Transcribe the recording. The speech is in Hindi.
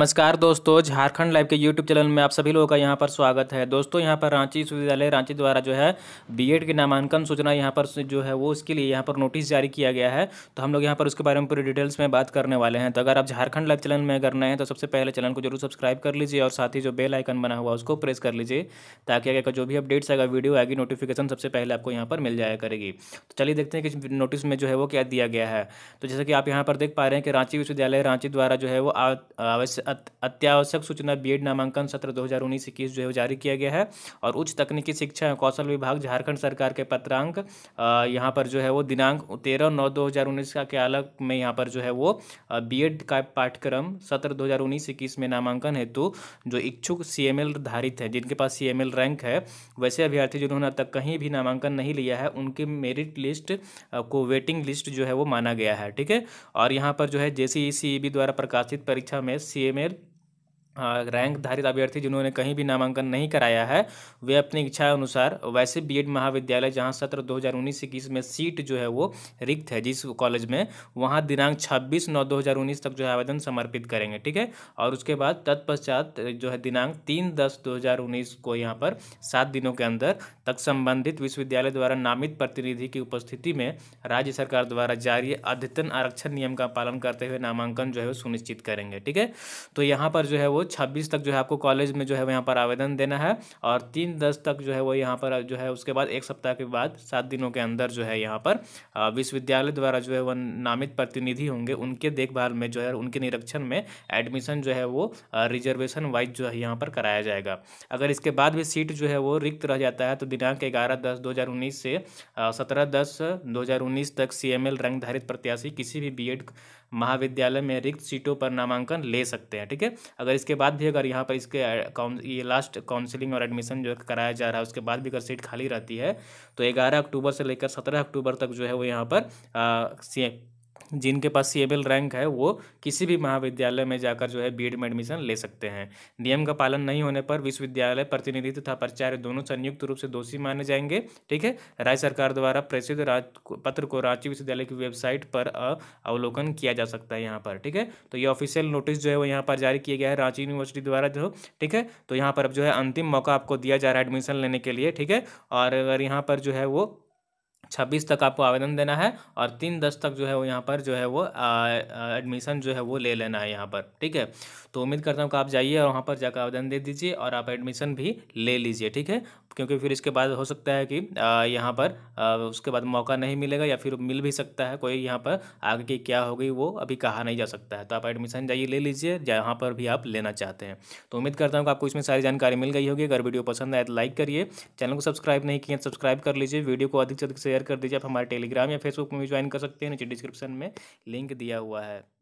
नमस्कार दोस्तों झारखंड लाइव के यूट्यूब चैनल में आप सभी लोगों का यहाँ पर स्वागत है दोस्तों यहाँ पर रांची विश्वविद्यालय रांची द्वारा जो है बीएड की नामांकन सूचना यहाँ पर जो है वो उसके लिए यहाँ पर नोटिस जारी किया गया है तो हम लोग यहाँ पर उसके बारे में पूरी डिटेल्स में बात करने वाले हैं तो अगर आप झारखंड लाइव चैनल में अगर नए हैं तो सबसे पहले चैनल को जरूर सब्सक्राइब कर लीजिए और साथ ही जो बेल आइकन बना हुआ उसको प्रेस कर लीजिए ताकि अगर का जो भी अपडेट्स आएगा वीडियो आएगी नोटिफिकेशन सबसे पहले आपको यहाँ पर मिल जाया करेगी तो चलिए देखते हैं कि नोटिस में जो है वो क्या दिया गया है तो जैसे कि आप यहाँ पर देख पा रहे हैं कि रांची विश्वविद्यालय रांची द्वारा जो है वो आवश्यक अत्यावश्यक सूचना बीएड नामांकन सत्र 2019 इक्कीस जो है जारी किया गया है और उच्च तकनीकी शिक्षा एवं कौशल विभाग झारखंड सरकार के पत्रांक यहाँ पर जो है वो दिनांक तेरह नौ दो का अलग में यहाँ पर जो है वो बी का पाठ्यक्रम सत्र दो हज़ार में नामांकन हेतु जो इच्छुक सी धारित है जिनके पास सी रैंक है वैसे अभ्यर्थी जिन्होंने अब तक कहीं भी नामांकन नहीं लिया है उनकी मेरिट लिस्ट को वेटिंग लिस्ट जो है वो माना गया है ठीक है और यहाँ पर जो है जे सी e e द्वारा प्रकाशित परीक्षा में सी মেয়ের रैंक धारित अभ्यर्थी जिन्होंने कहीं भी नामांकन नहीं कराया है वे अपनी इच्छा अनुसार वैसे बीएड महाविद्यालय जहां सत्र 2019 इक्कीस में सीट जो है वो रिक्त है जिस कॉलेज में वहां दिनांक 26 नौ 2019 तक जो है आवेदन समर्पित करेंगे ठीक है और उसके बाद तत्पश्चात जो है दिनांक तीन दस दो को यहाँ पर सात दिनों के अंदर तक संबंधित विश्वविद्यालय द्वारा नामित प्रतिनिधि की उपस्थिति में राज्य सरकार द्वारा जारी अद्यतन आरक्षण नियम का पालन करते हुए नामांकन जो है वो सुनिश्चित करेंगे ठीक है तो यहाँ पर जो है वो छब्बीस तक जो है आपको कॉलेज में जो है वो यहाँ पर आवेदन देना है और तीन दस तक जो है वो यहाँ पर जो है उसके बाद एक सप्ताह के बाद सात दिनों के अंदर जो है यहाँ पर विश्वविद्यालय द्वारा जो है वह नामित प्रतिनिधि होंगे उनके देखभाल में जो है उनके निरीक्षण में एडमिशन जो है वो रिजर्वेशन वाइज जो है यहाँ पर कराया जाएगा अगर इसके बाद भी सीट जो है वो रिक्त रह जाता है तो दिनांक ग्यारह दस दो हज़ार उन्नीस से सत्रह दस दो हज़ार उन्नीस तक सी एम एल रंगधारित प्रत्याशी किसी भी बी एड महाविद्यालय में रिक्त सीटों पर नामांकन ले सकते हैं ठीक है अगर इसके बाद भी अगर यहाँ पर इसके ये लास्ट काउंसिलिंग और एडमिशन जो कराया जा रहा है उसके बाद भी अगर सीट खाली रहती है तो ग्यारह अक्टूबर से लेकर सत्रह अक्टूबर तक जो है वो यहाँ पर सी जिनके पास सीएबल रैंक है वो किसी भी महाविद्यालय में जाकर जो है बीएड में एडमिशन ले सकते हैं नियम का पालन नहीं होने पर विश्वविद्यालय प्रतिनिधि तथा प्राचार्य दोनों संयुक्त रूप से दोषी माने जाएंगे ठीक है राज्य सरकार द्वारा प्रसिद्ध राज पत्र को रांची विश्वविद्यालय की वेबसाइट पर अवलोकन किया जा सकता है यहाँ पर ठीक है तो ये ऑफिशियल नोटिस जो है वो यहाँ पर जारी किया गया है रांची यूनिवर्सिटी द्वारा जो ठीक है तो यहाँ पर अब जो है अंतिम मौका आपको दिया जा रहा है एडमिशन लेने के लिए ठीक है और अगर यहाँ पर जो है वो छब्बीस तक आपको आवेदन देना है और तीन दस तक जो है वो यहाँ पर जो है वो एडमिशन जो है वो ले लेना है यहाँ पर ठीक है तो उम्मीद करता हूँ कि आप जाइए और वहाँ पर जाकर आवेदन दे दीजिए और आप एडमिशन भी ले लीजिए ठीक है क्योंकि फिर इसके बाद हो सकता है कि यहाँ पर आ, उसके बाद मौका नहीं मिलेगा या फिर मिल भी सकता है कोई यहाँ पर आगे की क्या होगी वो अभी कहा नहीं जा सकता है तो आप एडमिशन जाइए ले लीजिए जहाँ पर भी आप लेना चाहते हैं तो उम्मीद करता हूँ कि आपको इसमें सारी जानकारी मिल गई होगी अगर वीडियो पसंद आए तो लाइक करिए चैनल को सब्सक्राइब नहीं किए तो सब्सक्राइब कर लीजिए वीडियो को अधिक से अधिक शेयर शेयर कर दीजिए आप हमारे टेलीग्राम या फेसबुक में भी ज्वाइन कर सकते हैं नीचे डिस्क्रिप्शन में लिंक दिया हुआ है